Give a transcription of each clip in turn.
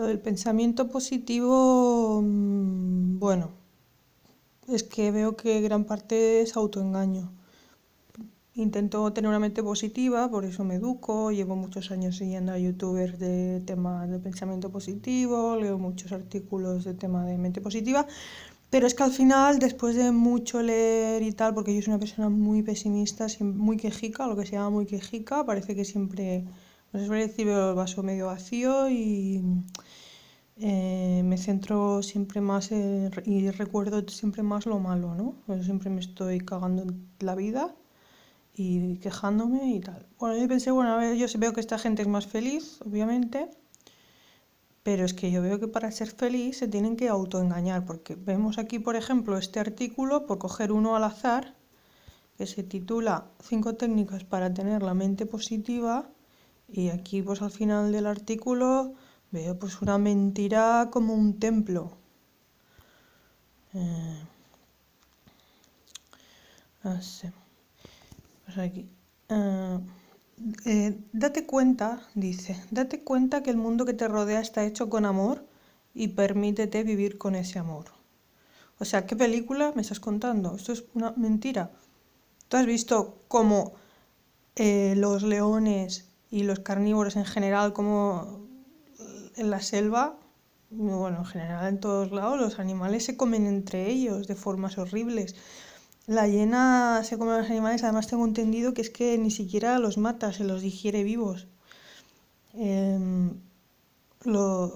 Lo del pensamiento positivo, mm, bueno, es que veo que gran parte es autoengaño. Intento tener una mente positiva, por eso me educo, llevo muchos años siguiendo a youtubers de tema de pensamiento positivo, leo muchos artículos de tema de mente positiva, pero es que al final, después de mucho leer y tal, porque yo soy una persona muy pesimista, muy quejica, lo que se llama muy quejica, parece que siempre no voy a decir el vaso medio vacío y eh, me centro siempre más y recuerdo siempre más lo malo, ¿no? siempre me estoy cagando la vida y quejándome y tal. Bueno, yo pensé, bueno, a ver, yo veo que esta gente es más feliz, obviamente, pero es que yo veo que para ser feliz se tienen que autoengañar, porque vemos aquí, por ejemplo, este artículo, por coger uno al azar, que se titula Cinco técnicas para tener la mente positiva y aquí pues al final del artículo veo pues una mentira como un templo. Eh, pues aquí. Eh, eh, date cuenta, dice, date cuenta que el mundo que te rodea está hecho con amor y permítete vivir con ese amor. O sea, ¿qué película me estás contando? Esto es una mentira. ¿Tú has visto cómo los leones y los carnívoros en general, como eh, en la selva, bueno, en general en todos lados, los animales se comen entre ellos de formas horribles. La hiena se come a los animales, además tengo entendido que es que ni siquiera los mata, se los digiere vivos. Em, los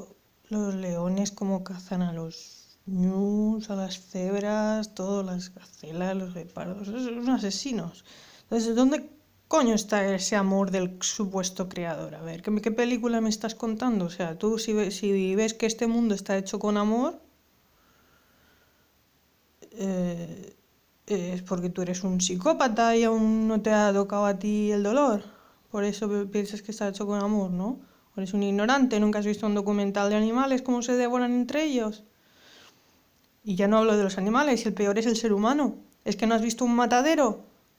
leones como cazan a los ñus, a las cebras, todas las gacelas, los leopardos, son asesinos. Entonces, ¿dónde coño está ese amor del supuesto creador? A ver, ¿qué, película me estás contando? O sea, tú si, ves que este mundo está hecho con amor, eh, es porque tú eres un psicópata y aún no te ha tocado a ti el dolor. Por eso piensas que está hecho con amor, ¿no? O eres un ignorante, nunca has visto un documental de animales, cómo se devoran entre ellos. Y ya no hablo de los animales, el peor es el ser humano. Es que no has visto un matadero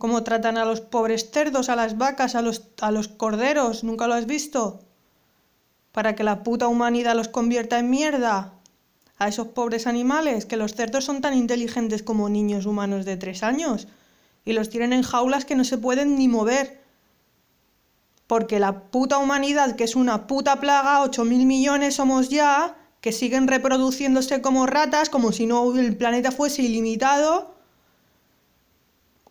cómo tratan a los pobres cerdos, a las vacas, a los, a los corderos, ¿nunca lo has visto? Para que la puta humanidad los convierta en mierda. A esos pobres animales, que los cerdos son tan inteligentes como niños humanos de tres años, y los tienen en jaulas que no se pueden ni mover. Porque la puta humanidad, que es una puta plaga, 8.000 mil millones somos ya, que siguen reproduciéndose como ratas, como si no el planeta fuese ilimitado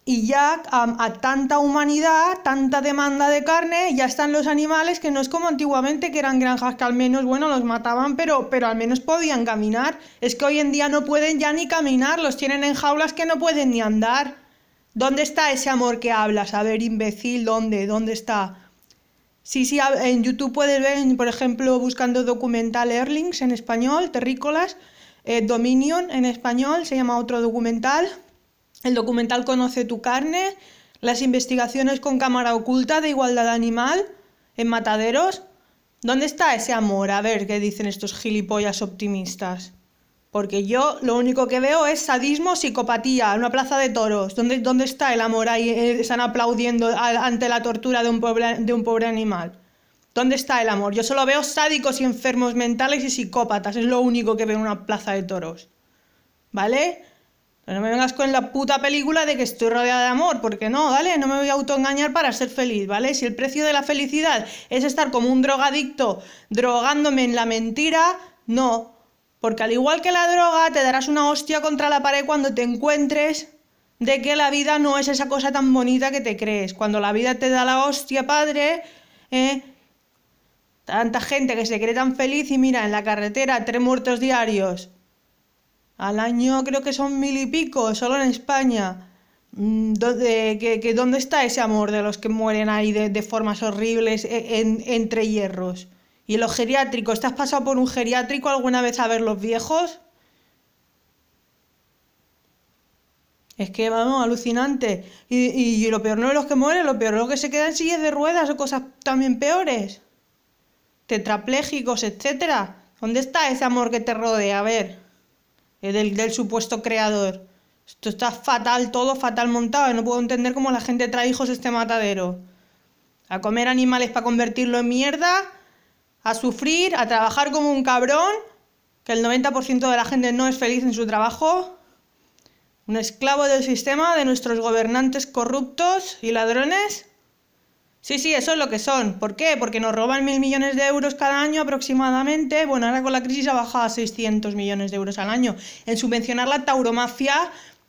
y ya a, tanta humanidad, tanta demanda de carne, ya están los animales que no es como antiguamente que eran granjas que al menos, bueno, los mataban, pero, pero al menos podían caminar. Es que hoy en día no pueden ya ni caminar, los tienen en jaulas que no pueden ni andar. ¿Dónde está ese amor que hablas? A ver, imbécil, ¿dónde? ¿Dónde está? Sí, sí, en YouTube puedes ver, por ejemplo, buscando documental Erlings en español, Terrícolas, eh, Dominion en español, se llama otro documental el documental Conoce tu carne, las investigaciones con cámara oculta de igualdad animal en mataderos. ¿Dónde está ese amor? A ver qué dicen estos gilipollas optimistas. Porque yo lo único que veo es sadismo, psicopatía, una plaza de toros. ¿Dónde, está el amor ahí? Eh, están aplaudiendo ante la tortura de un, de un pobre animal. ¿Dónde está el amor? Yo solo veo sádicos y enfermos mentales y psicópatas. Es lo único que veo en una plaza de toros. ¿Vale? no me vengas con la puta película de que estoy rodeada de amor, porque no, ¿vale? No me voy a autoengañar para ser feliz, ¿vale? Si el precio de la felicidad es estar como un drogadicto drogándome en la mentira, no. Porque al igual que la droga, te darás una hostia contra la pared cuando te encuentres de que la vida no es esa cosa tan bonita que te crees. Cuando la vida te da la hostia, padre, ¿eh? Tanta gente que se cree tan feliz y mira, en la carretera, tres muertos diarios al año creo que son mil y pico, solo en España. Mm, ¿Dónde, ¿Dónde está ese amor de los que mueren ahí de, formas horribles e, entre hierros? ¿Y los geriátricos? ¿Te has pasado por un geriátrico alguna vez a ver los viejos? Es que, vamos, alucinante. Y, lo peor no es los que mueren, lo peor es los que se quedan sillas de ruedas o cosas también peores. Tetrapléjicos, etcétera. ¿Dónde está ese amor que te rodea? A ver. Eh, del, supuesto creador. Esto está fatal, todo fatal montado. Eh, no puedo entender cómo la gente trae hijos a este matadero. A comer animales para convertirlo en mierda, a sufrir, a trabajar como un cabrón, que el 90% de la gente no es feliz en su trabajo. Un esclavo del sistema, de nuestros gobernantes corruptos y ladrones. Sí, sí, eso es lo que son. ¿Por qué? Porque nos roban mil millones de euros cada año aproximadamente. Bueno, ahora con la crisis ha bajado a 600 millones de euros al año. En subvencionar la tauromafia,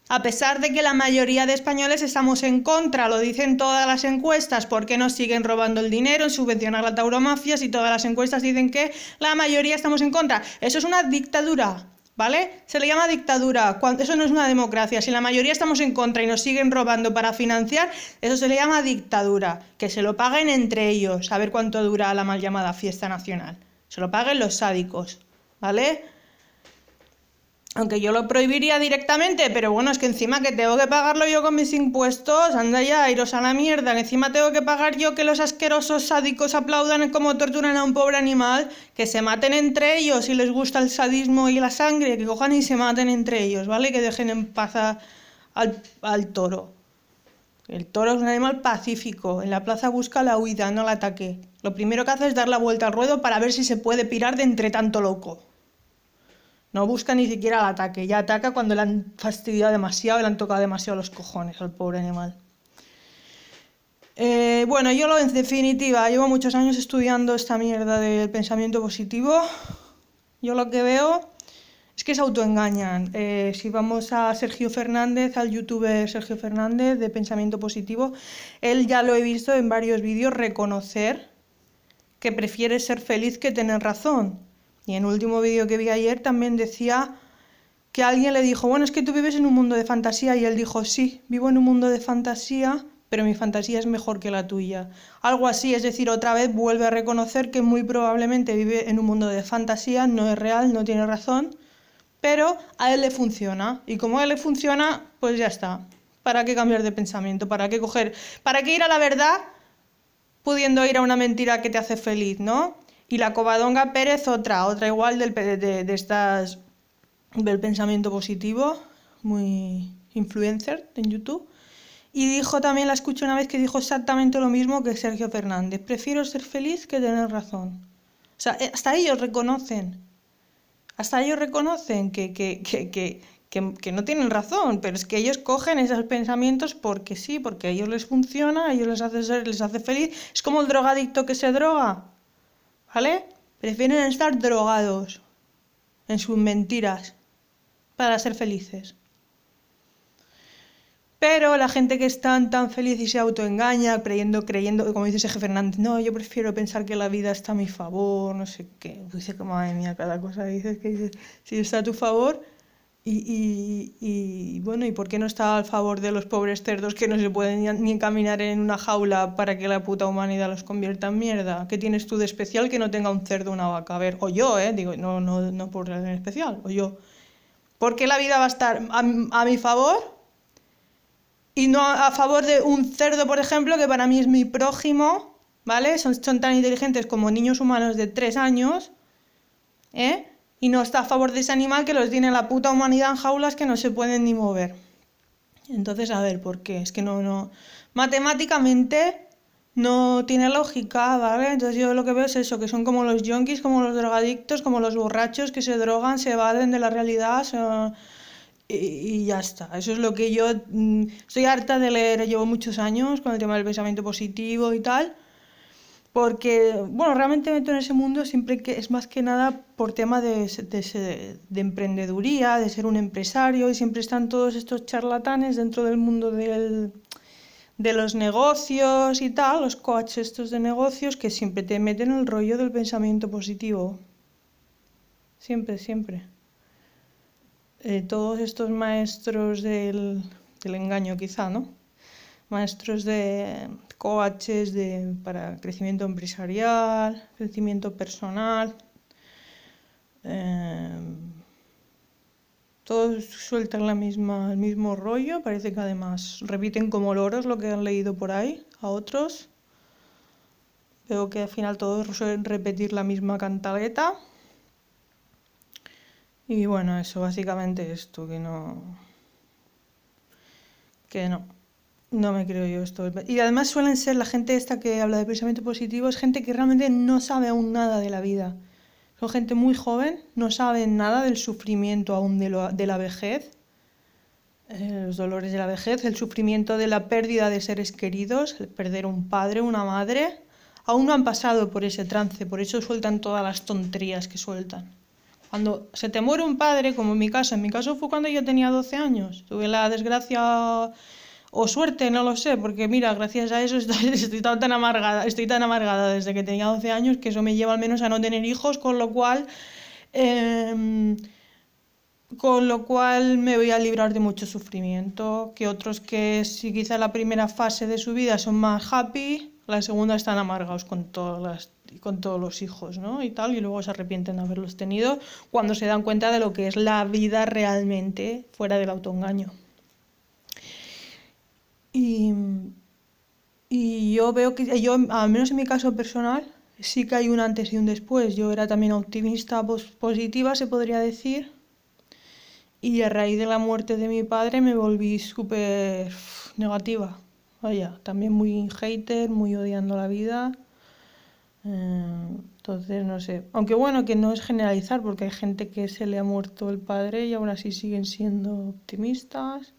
a pesar de que la mayoría de españoles estamos en contra, lo dicen todas las encuestas, ¿por qué nos siguen robando el dinero en subvencionar la tauromafia si todas las encuestas dicen que la mayoría estamos en contra? Eso es una dictadura. ¿Vale? Se le llama dictadura. Cuando, eso no es una democracia. Si la mayoría estamos en contra y nos siguen robando para financiar, eso se le llama dictadura. Que se lo paguen entre ellos. A ver cuánto dura la mal llamada fiesta nacional. Se lo paguen los sádicos. ¿Vale? Aunque yo lo prohibiría directamente, pero bueno, es que encima que tengo que pagarlo yo con mis impuestos, anda ya, iros a la mierda, encima tengo que pagar yo que los asquerosos sádicos aplaudan como torturan a un pobre animal, que se maten entre ellos si les gusta el sadismo y la sangre, que cojan y se maten entre ellos, ¿vale? Que dejen en paz al, toro. El toro es un animal pacífico, en la plaza busca la huida, no el ataque. Lo primero que hace es dar la vuelta al ruedo para ver si se puede pirar de entre tanto loco. No busca ni siquiera el ataque, ya ataca cuando le han fastidiado demasiado le han tocado demasiado los cojones al pobre animal. Eh, bueno, yo lo en definitiva, llevo muchos años estudiando esta mierda del pensamiento positivo. Yo lo que veo es que se autoengañan. Eh, si vamos a Sergio Fernández, al youtuber Sergio Fernández de Pensamiento Positivo, él ya lo he visto en varios vídeos reconocer que prefiere ser feliz que tener razón. Y en el último vídeo que vi ayer también decía que alguien le dijo, bueno, es que tú vives en un mundo de fantasía. Y él dijo, sí, vivo en un mundo de fantasía, pero mi fantasía es mejor que la tuya. Algo así, es decir, otra vez vuelve a reconocer que muy probablemente vive en un mundo de fantasía, no es real, no tiene razón, pero a él le funciona. Y como a él le funciona, pues ya está. ¿Para qué cambiar de pensamiento? ¿Para qué coger? ¿Para qué ir a la verdad pudiendo ir a una mentira que te hace feliz, no? Y la Covadonga Pérez, otra, otra igual del, de, estas del pensamiento positivo, muy influencer en YouTube. Y dijo también, la escuché una vez que dijo exactamente lo mismo que Sergio Fernández. Prefiero ser feliz que tener razón. O sea, eh, hasta ellos reconocen. Hasta ellos reconocen que, no tienen razón, pero es que ellos cogen esos pensamientos porque sí, porque a ellos les funciona, a ellos les hace les hace feliz. Es como el drogadicto que se droga. ¿vale? Prefieren estar drogados en sus mentiras para ser felices. Pero la gente que está tan, feliz y se autoengaña, creyendo, creyendo, como dice ese Fernández, no, yo prefiero pensar que la vida está a mi favor, no sé qué. Dice que, madre mía, cada cosa dices que si está a tu favor, y, y, y, bueno, ¿y por qué no está al favor de los pobres cerdos que no se pueden ni encaminar en una jaula para que la puta humanidad los convierta en mierda? ¿Qué tienes tú de especial que no tenga un cerdo una vaca? A ver, o yo, ¿eh? Digo, no, no, no por en especial, o yo. ¿Por qué la vida va a estar a, mi favor? Y no a, favor de un cerdo, por ejemplo, que para mí es mi prójimo, ¿vale? Son, son tan inteligentes como niños humanos de tres años, ¿eh? y no está a favor de ese animal que los tiene la puta humanidad en jaulas que no se pueden ni mover. Entonces, a ver, ¿por qué? Es que no, no. Matemáticamente no tiene lógica, ¿vale? Entonces yo lo que veo es eso, que son como los yonkis, como los drogadictos, como los borrachos que se drogan, se evaden de la realidad, y, y, ya está. Eso es lo que yo... Mm, estoy harta de leer, llevo muchos años con el tema del pensamiento positivo y tal, porque, bueno, realmente meto en ese mundo siempre que es más que nada por tema de, emprendeduría, de ser un empresario, y siempre están todos estos charlatanes dentro del mundo de los negocios y tal, los coaches estos de negocios, que siempre te meten el rollo del pensamiento positivo. Siempre, siempre. Eh, todos estos maestros del, del engaño quizá, ¿no? maestros de coaches para crecimiento empresarial, crecimiento personal. Em, todos sueltan la misma, el mismo rollo, parece que además repiten como loros lo que han leído por ahí a otros. Veo que al final todos suelen repetir la misma cantaleta. Y bueno, eso básicamente esto, que no... Que no. No me creo yo esto. Y además suelen ser la gente esta que habla de pensamiento positivo, es gente que realmente no sabe aún nada de la vida. Son gente muy joven, no saben nada del sufrimiento aún de, de la vejez, eh, los dolores de la vejez, el sufrimiento de la pérdida de seres queridos, perder un padre, una madre. Aún no han pasado por ese trance, por eso sueltan todas las tonterías que sueltan. Cuando se te muere un padre, como en mi caso, en mi caso fue cuando yo tenía 12 años. Tuve la desgracia o suerte, no lo sé, porque mira, gracias a eso estoy, tan, amargada, estoy tan amargada desde que tenía 12 años que eso me lleva al menos a no tener hijos, con lo cual... Em, con lo cual me voy a librar de mucho sufrimiento, que otros que si quizá la primera fase de su vida son más happy, la segunda están amargados con todas las, con todos los hijos, ¿no? Y tal, y luego se arrepienten de haberlos tenido cuando se dan cuenta de lo que es la vida realmente fuera del autoengaño. Y, y yo veo que, yo, al menos en mi caso personal, sí que hay un antes y un después. Yo era también optimista positiva, se podría decir. Y a raíz de la muerte de mi padre me volví súper negativa. Vaya, también muy hater, muy odiando la vida. Eh, entonces, no sé. Aunque bueno, que no es generalizar, porque hay gente que se le ha muerto el padre y aún así siguen siendo optimistas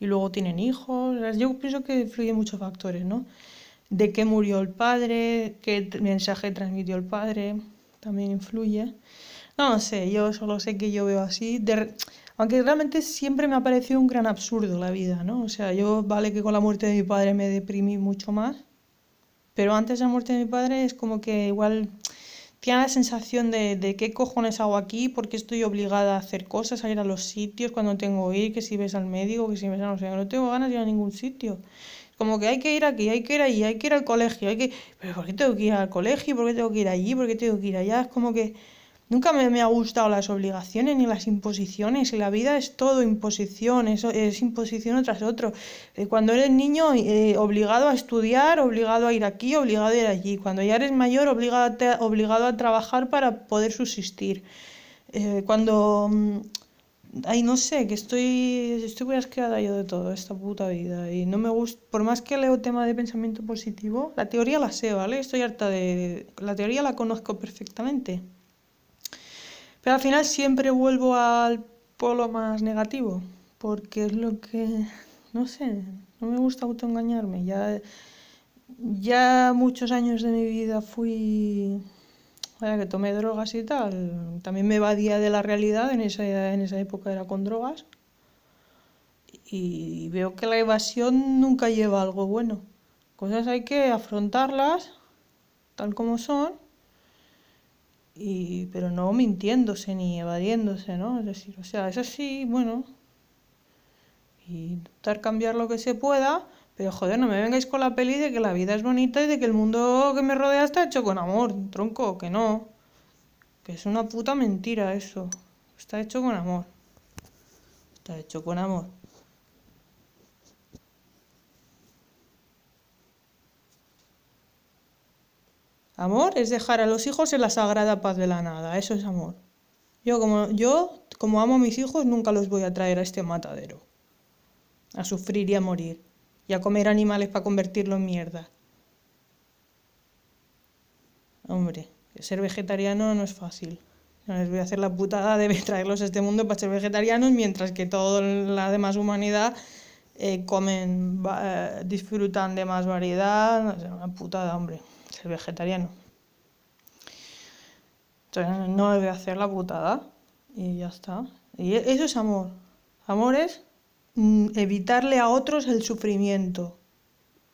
y luego tienen hijos. Yo pienso que influyen muchos factores, ¿no? De qué murió el padre, qué mensaje transmitió el padre, también influye. No, sé, yo solo sé que yo veo así. Aunque realmente siempre me ha parecido un gran absurdo la vida, ¿no? O sea, yo vale que con la muerte de mi padre me deprimí mucho más, pero antes de la muerte de mi padre es como que igual tiene la sensación de, de, qué cojones hago aquí, porque estoy obligada a hacer cosas, a ir a los sitios cuando tengo que ir, que si ves al médico, que si ves a no sé, no tengo ganas de ir a ningún sitio. Como que hay que ir aquí, hay que ir allí, hay que ir al colegio, hay que... Pero ¿por qué tengo que ir al colegio? ¿Por qué tengo que ir allí? ¿Por qué tengo que ir allá? Es como que Nunca me, me ha gustado las obligaciones ni las imposiciones. La vida es todo imposición, es, imposición tras otro. Eh, cuando eres niño, eh, obligado a estudiar, obligado a ir aquí, obligado a ir allí. Cuando ya eres mayor, obligado a, obligado a trabajar para poder subsistir. Eh, cuando... Mm, ay, no sé, que estoy, estoy asqueada yo de todo, esta puta vida. Y no me gusta, por más que leo tema de pensamiento positivo, la teoría la sé, ¿vale? Estoy harta de... La teoría la conozco perfectamente. Pero al final siempre vuelvo al polo más negativo, porque es lo que, no sé, no me gusta autoengañarme. Ya, ya muchos años de mi vida fui, que tomé drogas y tal. También me evadía de la realidad, en esa, en esa época era con drogas. Y veo que la evasión nunca lleva algo bueno. Cosas hay que afrontarlas tal como son y, pero no mintiéndose ni evadiéndose, ¿no? Es decir, o sea, es así, bueno, y intentar cambiar lo que se pueda, pero joder, no me vengáis con la peli de que la vida es bonita y de que el mundo que me rodea está hecho con amor, tronco, que no, que es una puta mentira eso, está hecho con amor, está hecho con amor. Amor es dejar a los hijos en la sagrada paz de la nada, eso es amor. Yo como, yo, como amo a mis hijos, nunca los voy a traer a este matadero. A sufrir y a morir. Y a comer animales para convertirlo en mierda. Hombre, ser vegetariano no es fácil. No les voy a hacer la putada de traerlos a este mundo para ser vegetarianos, mientras que toda la demás humanidad eh, comen, eh, disfrutan de más variedad. No una putada, hombre vegetariano. Entonces no debe hacer la putada y ya está. Y e, eso es amor. Amor es mm, evitarle a otros el sufrimiento.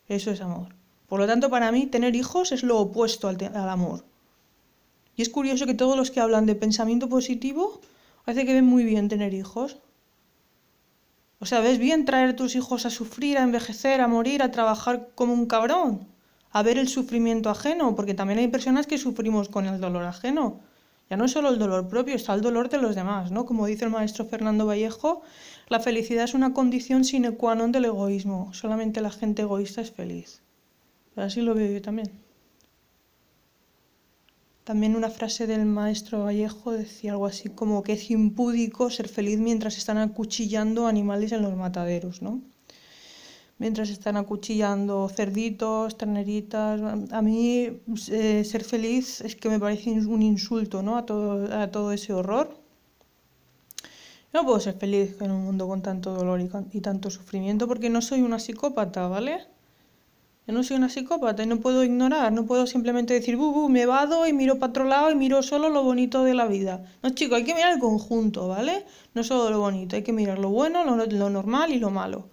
Eso es amor. Por lo tanto, para mí, tener hijos es lo opuesto al, amor. Y es curioso que todos los que hablan de pensamiento positivo, hace que ven muy bien tener hijos. O sea, ves bien traer tus hijos a sufrir, a envejecer, a morir, a trabajar como un cabrón a ver el sufrimiento ajeno, porque también hay personas que sufrimos con el dolor ajeno. Ya no es solo el dolor propio, está el dolor de los demás, ¿no? Como dice el maestro Fernando Vallejo, la felicidad es una condición sine qua non del egoísmo. Solamente la gente egoísta es feliz. Pero así lo veo yo también. También una frase del maestro Vallejo decía algo así como que es impúdico ser feliz mientras están acuchillando animales en los mataderos, ¿no? mientras están acuchillando cerditos, terneritas. A mí eh, ser feliz es que me parece un insulto ¿no? a, todo, a todo ese horror. no puedo ser feliz en un mundo con tanto dolor y, tanto sufrimiento porque no soy una psicópata, ¿vale? Yo no soy una psicópata y no puedo ignorar, no puedo simplemente decir, me vado y miro para otro lado y miro solo lo bonito de la vida. No, chicos, hay que mirar el conjunto, ¿vale? No solo lo bonito, hay que mirar lo bueno, lo, lo normal y lo malo.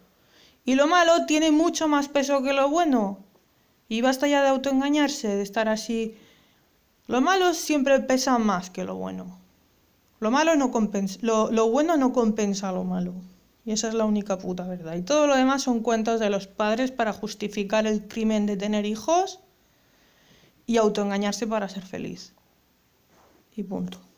Y lo malo tiene mucho más peso que lo bueno. Y basta ya de autoengañarse, de estar así. Lo malo siempre pesa más que lo bueno. Lo, malo no compensa, lo, bueno no compensa lo malo. Y esa es la única puta verdad. Y todo lo demás son cuentos de los padres para justificar el crimen de tener hijos y autoengañarse para ser feliz. Y punto.